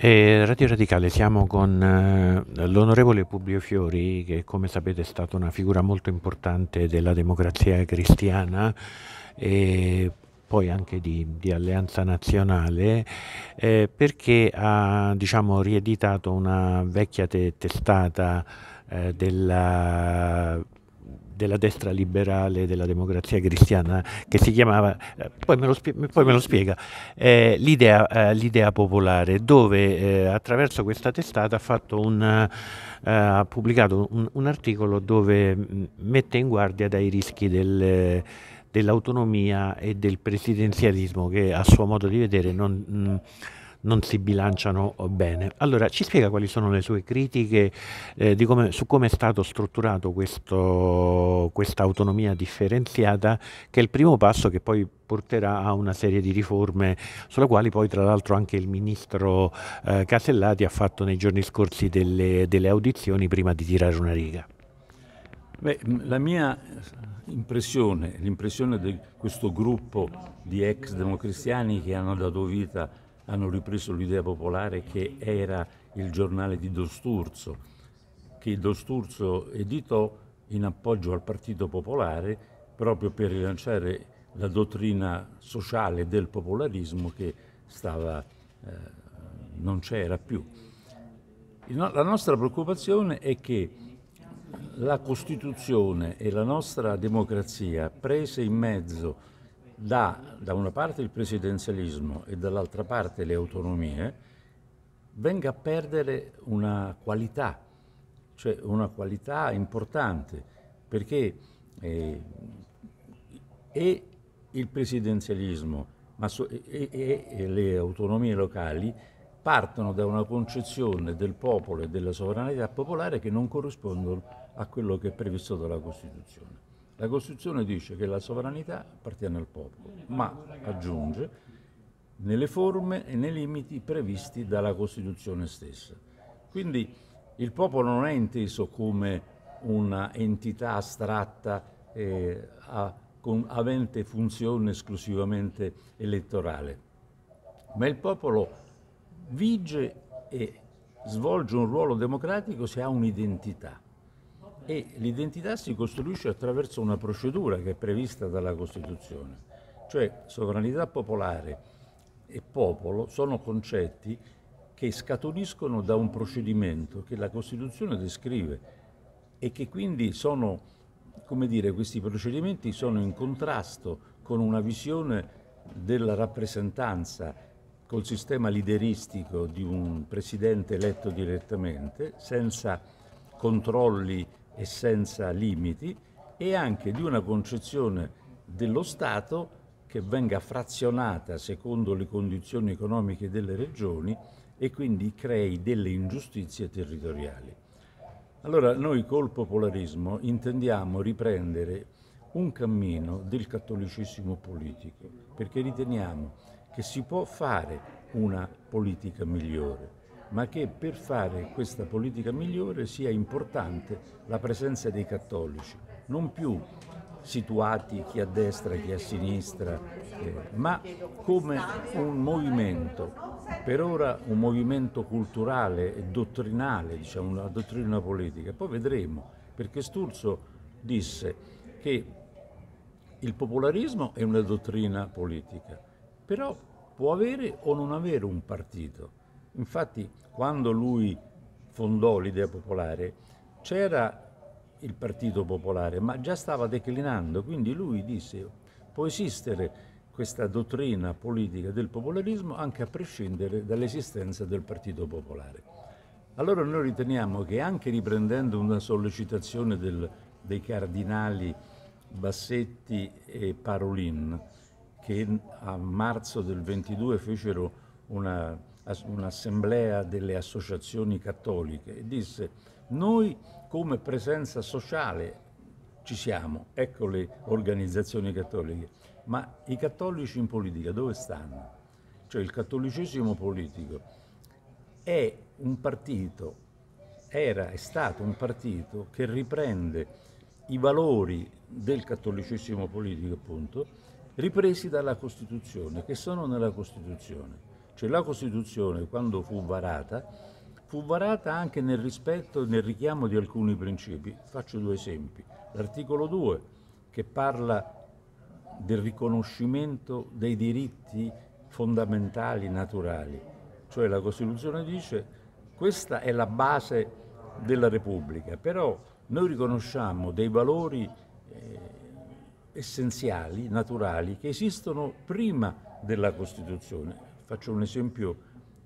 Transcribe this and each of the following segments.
E Radio Radicale, siamo con eh, l'onorevole Publio Fiori, che come sapete è stata una figura molto importante della democrazia cristiana e poi anche di, di Alleanza Nazionale, eh, perché ha diciamo, rieditato una vecchia te testata eh, della della destra liberale della democrazia cristiana che si chiamava, eh, poi me lo, spiega, poi me lo spiega eh, l'idea, eh, popolare, dove eh, attraverso questa testata ha, un, eh, ha pubblicato un, un, articolo dove mm, mette in guardia dai rischi del dell'autonomia e del presidenzialismo che a suo modo di vedere non, mm, non si bilanciano eh, bene. Allora, ci spiega quali sono le sue critiche eh, come, su come è stato strutturato questa autonomia differenziata, che è il primo passo che poi porterà a una serie di riforme sulle quali poi tra l'altro anche il ministro eh, Casellati ha fatto nei giorni scorsi delle, delle audizioni prima di tirare una riga. Beh, la mia impressione, l'impressione di questo gruppo di ex democristiani che hanno dato vita a hanno ripreso l'idea popolare che era il giornale di Dosturzo, che Dosturzo editò in appoggio al Partito Popolare proprio per rilanciare la dottrina sociale del popolarismo che stava, eh, non c'era più. La nostra preoccupazione è che la Costituzione e la nostra democrazia prese in mezzo dà da una parte il presidenzialismo e dall'altra parte le autonomie, venga a perdere una qualità, cioè una qualità importante, perché eh, e il presidenzialismo so, e, e, e le autonomie locali partono da una concezione del popolo e della sovranità popolare che non corrispondono a quello che è previsto dalla Costituzione. La Costituzione dice che la sovranità appartiene al popolo, ma aggiunge nelle forme e nei limiti previsti dalla Costituzione stessa. Quindi il popolo non è inteso come un'entità astratta eh, a, con, avente funzione esclusivamente elettorale, ma il popolo vige e svolge un ruolo democratico se ha un'identità e l'identità si costruisce attraverso una procedura che è prevista dalla Costituzione, cioè sovranità popolare e popolo sono concetti che scaturiscono da un procedimento che la Costituzione descrive e che quindi sono, come dire, questi procedimenti sono in contrasto con una visione della rappresentanza col sistema lideristico di un presidente eletto direttamente, senza controlli e senza limiti e anche di una concezione dello Stato che venga frazionata secondo le condizioni economiche delle regioni e quindi crei delle ingiustizie territoriali. Allora noi col popolarismo intendiamo riprendere un cammino del cattolicissimo politico perché riteniamo che si può fare una politica migliore ma che per fare questa politica migliore sia importante la presenza dei cattolici, non più situati chi a destra, chi a sinistra, eh, ma come un movimento, per ora un movimento culturale e dottrinale, diciamo una dottrina politica, poi vedremo, perché Sturzo disse che il popolarismo è una dottrina politica, però può avere o non avere un partito Infatti quando lui fondò l'idea popolare c'era il Partito Popolare, ma già stava declinando, quindi lui disse può esistere questa dottrina politica del popolarismo anche a prescindere dall'esistenza del Partito Popolare. Allora noi riteniamo che anche riprendendo una sollecitazione del, dei cardinali Bassetti e Parolin, che a marzo del 22 fecero una un'assemblea delle associazioni cattoliche e disse noi come presenza sociale ci siamo, ecco le organizzazioni cattoliche, ma i cattolici in politica dove stanno? Cioè il cattolicesimo politico è un partito, era, è stato un partito che riprende i valori del cattolicesimo politico appunto, ripresi dalla Costituzione, che sono nella Costituzione. Cioè la Costituzione, quando fu varata, fu varata anche nel rispetto e nel richiamo di alcuni principi. Faccio due esempi. L'articolo 2, che parla del riconoscimento dei diritti fondamentali naturali. Cioè la Costituzione dice questa è la base della Repubblica, però noi riconosciamo dei valori eh, essenziali, naturali, che esistono prima della Costituzione. Faccio un esempio,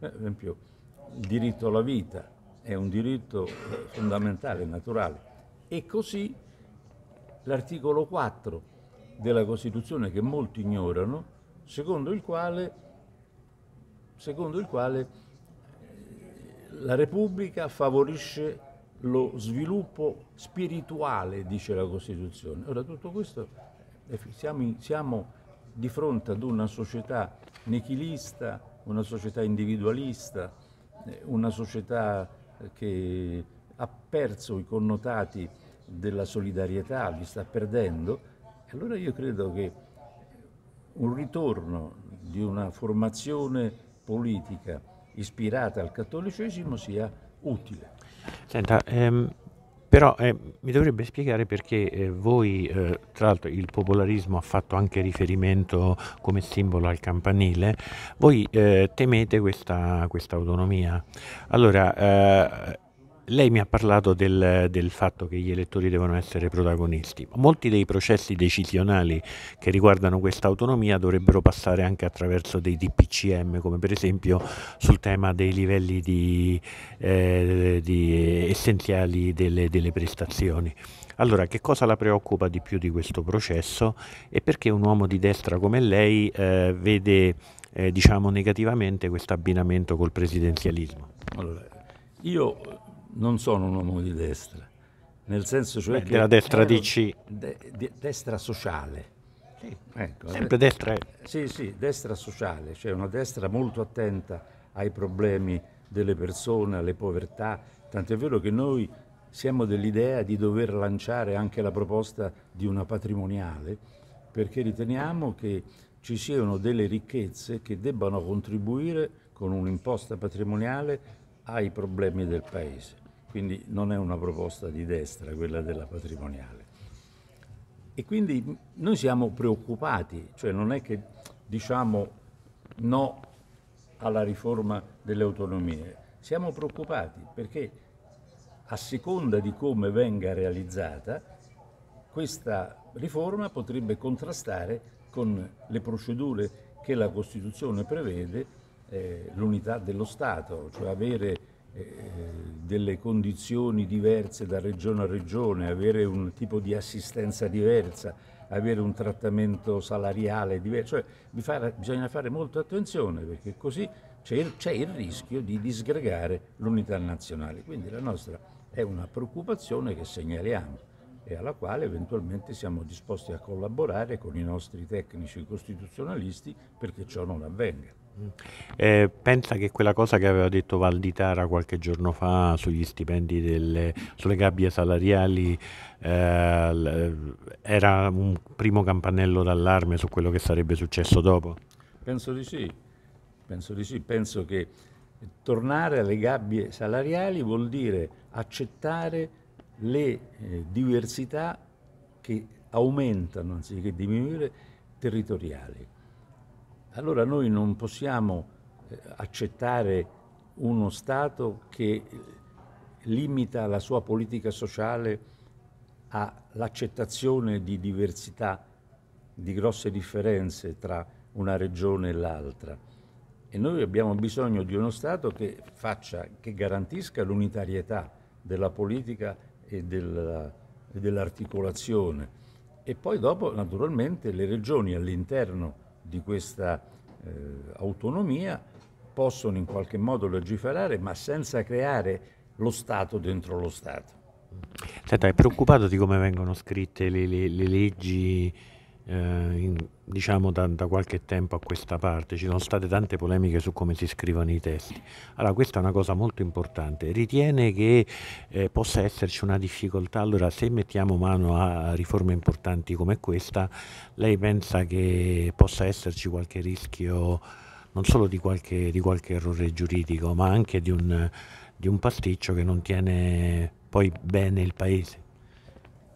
eh, esempio, il diritto alla vita è un diritto fondamentale, naturale. E così l'articolo 4 della Costituzione che molti ignorano, secondo il quale, secondo il quale eh, la Repubblica favorisce lo sviluppo spirituale, dice la Costituzione. Ora tutto questo eh, siamo, siamo di fronte ad una società nichilista, una società individualista, eh, una società eh, che ha perso i connotati della solidarietà, li sta perdendo, allora io credo che un ritorno di una formazione politica ispirata al cattolicesimo sia utile. Senta, ehm, però eh, mi dovrebbe spiegare perché eh, voi, eh, tra l'altro il popolarismo ha fatto anche riferimento come simbolo al campanile, voi eh, temete questa, questa autonomia. Allora, eh, lei mi ha parlato del, del, fatto che gli elettori devono essere protagonisti. Molti dei processi decisionali che riguardano questa autonomia dovrebbero passare anche attraverso dei DPCM, come per esempio sul tema dei livelli di, eh, di essenziali delle, delle prestazioni. Allora, che cosa la preoccupa di più di questo processo e perché un uomo di destra come lei eh, vede eh, diciamo, negativamente questo abbinamento col presidenzialismo? Allora, io non sono un uomo di destra, nel senso cioè Beh, che... Della destra dici... De, de, destra sociale. Sì. Ecco, eh. Sempre de, destra. Eh. Sì, sì, destra sociale, cioè una destra molto attenta ai problemi delle persone, alle povertà, tant'è vero che noi siamo dell'idea di dover lanciare anche la proposta di una patrimoniale, perché riteniamo che ci siano delle ricchezze che debbano contribuire con un'imposta patrimoniale ai problemi del Paese quindi non è una proposta di destra quella della patrimoniale. E quindi noi siamo preoccupati, cioè non è che diciamo no alla riforma delle autonomie, siamo preoccupati perché a seconda di come venga realizzata questa riforma potrebbe contrastare con le procedure che la Costituzione prevede, eh, l'unità dello Stato, cioè avere eh, delle condizioni diverse da regione a regione, avere un tipo di assistenza diversa, avere un trattamento salariale diverso. Cioè, bisogna fare molta attenzione perché così c'è il rischio di disgregare l'unità nazionale. Quindi la nostra è una preoccupazione che segnaliamo e alla quale eventualmente siamo disposti a collaborare con i nostri tecnici costituzionalisti perché ciò non avvenga. Eh, pensa che quella cosa che aveva detto Valditara qualche giorno fa sugli stipendi delle, sulle gabbie salariali eh, era un primo campanello d'allarme su quello che sarebbe successo dopo? Penso di sì, penso di sì, penso che tornare alle gabbie salariali vuol dire accettare le eh, diversità che aumentano anziché diminuire territoriali. Allora noi non possiamo eh, accettare uno Stato che eh, limita la sua politica sociale all'accettazione di diversità, di grosse differenze tra una regione e l'altra. E noi abbiamo bisogno di uno Stato che, faccia, che garantisca l'unitarietà della politica e, della, e dell'articolazione. E poi dopo naturalmente le regioni all'interno di questa eh, autonomia possono in qualche modo legiferare ma senza creare lo Stato dentro lo Stato. Senta, è preoccupato di come vengono scritte le, le, le leggi eh, in, diciamo da, da, qualche tempo a questa parte ci sono state tante polemiche su come si scrivono i testi allora questa è una cosa molto importante ritiene che eh, possa esserci una difficoltà allora se mettiamo mano a riforme importanti come questa lei pensa che possa esserci qualche rischio non solo di qualche, di qualche errore giuridico ma anche di un, di un pasticcio che non tiene poi bene il paese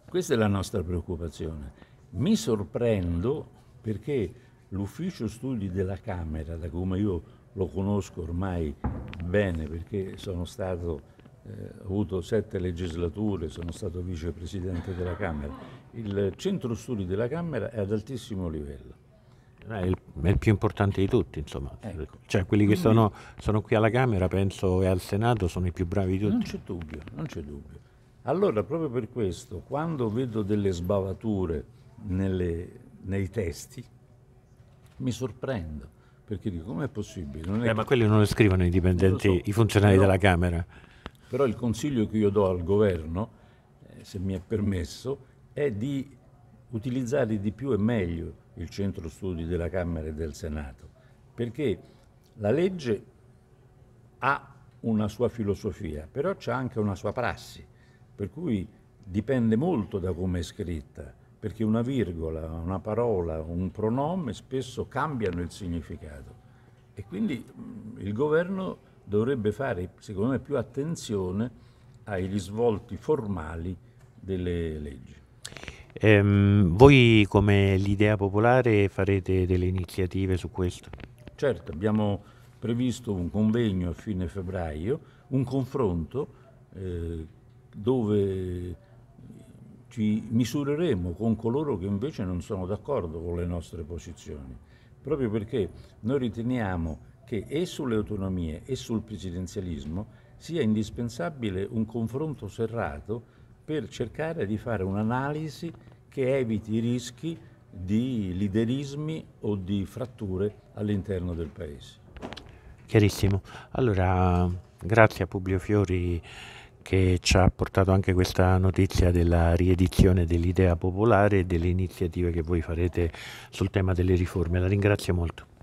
questa è la nostra preoccupazione mi sorprendo perché l'ufficio studi della Camera, da come io lo conosco ormai bene perché sono stato eh, ho avuto sette legislature, sono stato vicepresidente della Camera. Il centro studi della Camera è ad altissimo livello. È eh, il, è il più importante di tutti, insomma. Ecco. Cioè, quelli che sono, sono, qui alla Camera, penso, e al Senato sono i più bravi di tutti. Non c'è dubbio, non c'è dubbio. Allora, proprio per questo, quando vedo delle sbavature nelle, nei testi, mi sorprendo perché dico com'è possibile? Non è eh, ma quelli non lo scrivono i dipendenti, so, i funzionari però, della Camera. Però il consiglio che io do al governo, eh, se mi è permesso, è di utilizzare di più e meglio il centro studi della Camera e del Senato, perché la legge ha una sua filosofia, però c'è anche una sua prassi, per cui dipende molto da come è scritta perché una virgola, una parola, un pronome spesso cambiano il significato e quindi mm, il governo dovrebbe fare, secondo me, più attenzione ai risvolti formali delle leggi. Ehm, voi come l'idea popolare farete delle iniziative su questo? Certo, abbiamo previsto un convegno a fine febbraio, un confronto eh, dove ci misureremo con coloro che invece non sono d'accordo con le nostre posizioni, proprio perché noi riteniamo che e sulle autonomie e sul presidenzialismo sia indispensabile un confronto serrato per cercare di fare un'analisi che eviti i rischi di liderismi o di fratture all'interno del Paese. Chiarissimo. Allora, grazie a Publio Fiori che ci ha portato anche questa notizia della riedizione dell'idea popolare e delle iniziative che voi farete sul tema delle riforme. La ringrazio molto.